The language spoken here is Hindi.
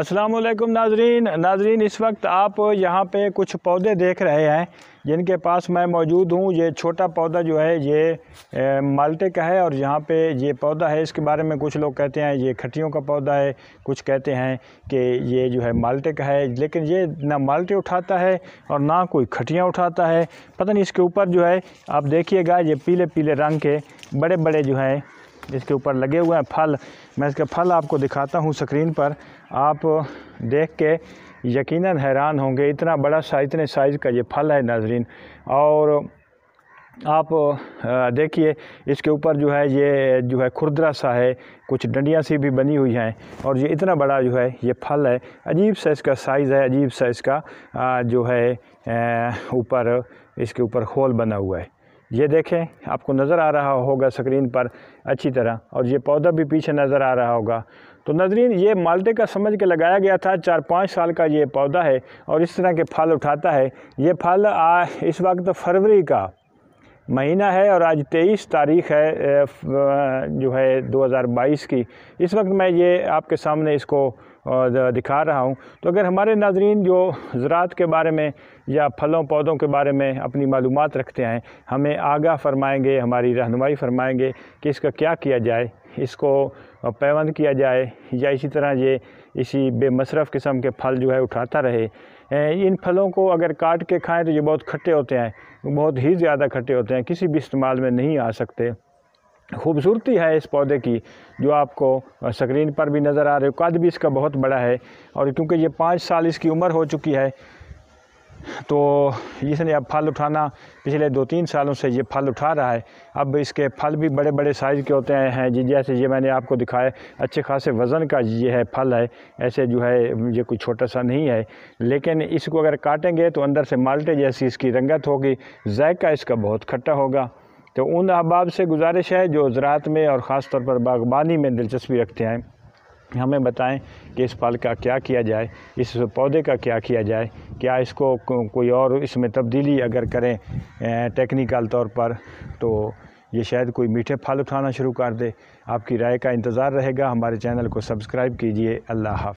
अस्सलाम वालेकुम नाजरीन नाजरीन इस वक्त आप यहाँ पे कुछ पौधे देख रहे हैं जिनके पास मैं मौजूद हूँ ये छोटा पौधा जो है ये माल्टे का है और यहाँ पे ये पौधा है इसके बारे में कुछ लोग कहते हैं ये खटियों का पौधा है कुछ कहते हैं कि ये जो है माल्टे का है लेकिन ये ना माल्टे उठाता है और ना कोई खटियाँ उठाता है पता नहीं इसके ऊपर जो है आप देखिएगा ये पीले पीले रंग के बड़े बड़े जो हैं इसके ऊपर लगे हुए हैं फल मैं इसका फल आपको दिखाता हूँ स्क्रीन पर आप देख के यकीनन हैरान होंगे इतना बड़ा साइज इतने साइज़ का ये फल है नाजरीन और आप देखिए इसके ऊपर जो है ये जो है खुरदरा सा है कुछ डंडियाँ सी भी बनी हुई हैं और ये इतना बड़ा जो है ये फल है अजीब सा इसका साइज़ है अजीब सा इसका जो है ऊपर इसके ऊपर होल बना हुआ है ये देखें आपको नज़र आ रहा होगा स्क्रीन पर अच्छी तरह और ये पौधा भी पीछे नज़र आ रहा होगा तो नजरीन ये माल्टे का समझ के लगाया गया था चार पाँच साल का ये पौधा है और इस तरह के फल उठाता है ये फल इस वक्त फरवरी का महीना है और आज तेईस तारीख है जो है 2022 की इस वक्त मैं ये आपके सामने इसको दिखा रहा हूँ तो अगर हमारे नाजरीन जो ज़रात के बारे में या फलों पौधों के बारे में अपनी मालूम रखते हैं हमें आगाह फरमाएंगे हमारी रहनुमाई फरमाएंगे कि इसका क्या किया जाए इसको पैबंद किया जाए या इसी तरह ये इसी बेमसरफ़ किस्म के फल जो है उठाता रहे इन फलों को अगर काट के खाएं तो ये बहुत खट्टे होते हैं बहुत ही ज़्यादा खट्टे होते हैं किसी भी इस्तेमाल में नहीं आ सकते खूबसूरती है इस पौधे की जो आपको स्क्रीन पर भी नज़र आ रही है कद भी इसका बहुत बड़ा है और क्योंकि ये पाँच साल इसकी उम्र हो चुकी है तो इसने अब फल उठाना पिछले दो तीन सालों से ये फल उठा रहा है अब इसके फल भी बड़े बड़े साइज़ के होते हैं जी जैसे ये मैंने आपको दिखाया अच्छे खासे वज़न का ये है फल है ऐसे जो है ये कोई छोटा सा नहीं है लेकिन इसको अगर काटेंगे तो अंदर से माल्टे जैसी इसकी रंगत होगी जायका इसका बहुत खट्टा होगा तो उन अहबाब से गुजारिश है जो ज़रात में और ख़ास तौर पर बागबानी में दिलचस्पी रखते हैं हमें बताएं कि इस फल का क्या किया जाए इस पौधे का क्या किया जाए क्या इसको को, कोई और इसमें तब्दीली अगर करें टेक्निकल तौर पर तो ये शायद कोई मीठे फल उठाना शुरू कर दे आपकी राय का इंतज़ार रहेगा हमारे चैनल को सब्सक्राइब कीजिए अल्लाह हाफ